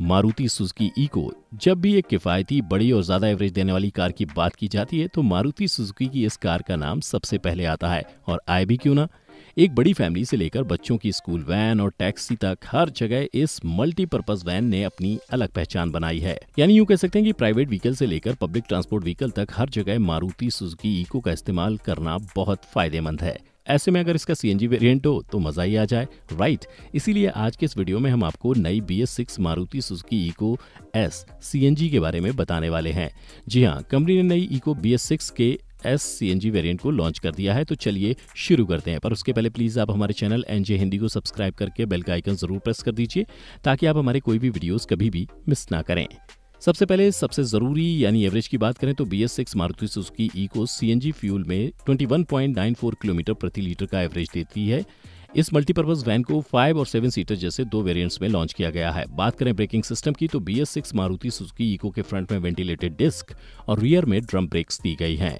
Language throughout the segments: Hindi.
मारुति सुजुकी ईको जब भी एक किफ़ायती बड़ी और ज़्यादा एवरेज देने वाली कार की बात की जाती है तो मारुति सुजुकी की इस कार का नाम सबसे पहले आता है और आए भी क्यों ना एक बड़ी फैमिली से लेकर बच्चों की स्कूल वैन और टैक्सी तक हर जगह इस मल्टीपर्पज वैन ने अपनी अलग पहचान बनाई है यानी यूँ कह सकते हैं कि प्राइवेट व्हीकल से लेकर पब्लिक ट्रांसपोर्ट व्हीकल तक हर जगह मारुति सुजुकी ईको का इस्तेमाल करना बहुत फायदेमंद है ऐसे में अगर इसका सी एन वेरिएंट हो तो मज़ा ही आ जाए राइट इसीलिए आज के इस वीडियो में हम आपको नई B S six Maruti Suzuki Eeco S C के बारे में बताने वाले हैं जी हाँ कंपनी ने नई इको बी एस सिक्स के S C N G variant को लॉन्च कर दिया है तो चलिए शुरू करते हैं पर उसके पहले प्लीज़ आप हमारे चैनल एन जे हिंदी को सब्सक्राइब करके बेल का आइकन ज़रूर प्रेस कर दीजिए ताकि आप हमारे कोई भी वीडियोस कभी भी मिस ना करें सबसे पहले सबसे ज़रूरी यानी एवरेज की बात करें तो B S six Maruti Suzuki E e को सी एन जी फ्यूल में फोर किलोमीटर प्रति लीटर का एवरेज देती है इस मल्टीपर्पज वैन को फाइव और सेवन सीटर जैसे दो वेरिएंट्स में लॉन्च किया गया है बात करें ब्रेकिंग सिस्टम की तो B S six Maruti Suzuki Eeco e के फ्रंट में वेंटिलेटेड डिस्क और रियर में ड्रम ब्रेक्स दी गई हैं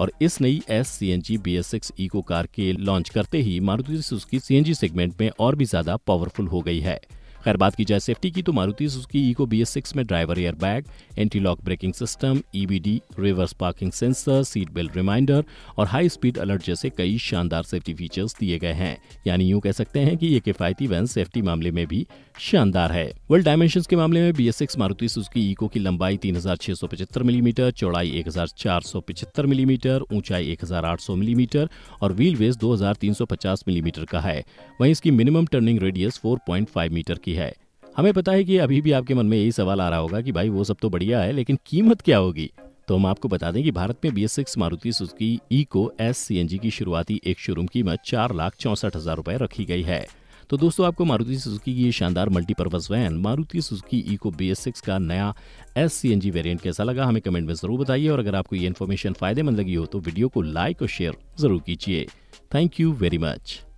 और इस नई S C N G B S six Eeco car के लॉन्च करते ही Maruti Suzuki C N G segment में और भी ज्यादा पावरफुल हो गई है खैर बात की जाए सेफ्टी की तो Maruti Suzuki Eeco B S में driver bag anti lock braking system EBD e reverse parking sensor seat belt reminder और हाई स्पीड अलर्ट जैसे कई शानदार सेफ्टी फीचर्स दिए गए हैं यानी यूं कह सकते हैं कि ये किफायती वैन सेफ्टी मामले में भी शानदार है वर्ल्ड डायमेंशन के मामले में B S Maruti Suzuki Eeco की लंबाई तीन मिलीमीटर mm, चौड़ाई एक मिलीमीटर mm, ऊंचाई एक मिलीमीटर mm और व्हील वेस दो मिलीमीटर का है वहीं इसकी मिनिमम टर्निंग रेडियस 4.5 मीटर की की है हमें पता है कि अभी भी आपके मन में यही सवाल आ रहा होगा कि भाई वो सब तो बढ़िया है लेकिन कीमत क्या होगी तो हम आपको बता दें कि भारत में B S six Maruti Suzuki Eeco S C N G की शुरुआती एक शोरूम कीमत चार लाख चौंसठ हजार रुपए रखी गई है तो दोस्तों आपको मारुति सुजुकी की ये शानदार multipurpose van Maruti Suzuki Eeco B S six का नया S C N G variant कैसा लगा हमें कमेंट में जरूर बताइए और अगर आपको ये इन्फॉर्मेशन फायदेमंद लगी हो तो वीडियो को लाइक और शेयर जरूर कीजिए थैंक यू वेरी मच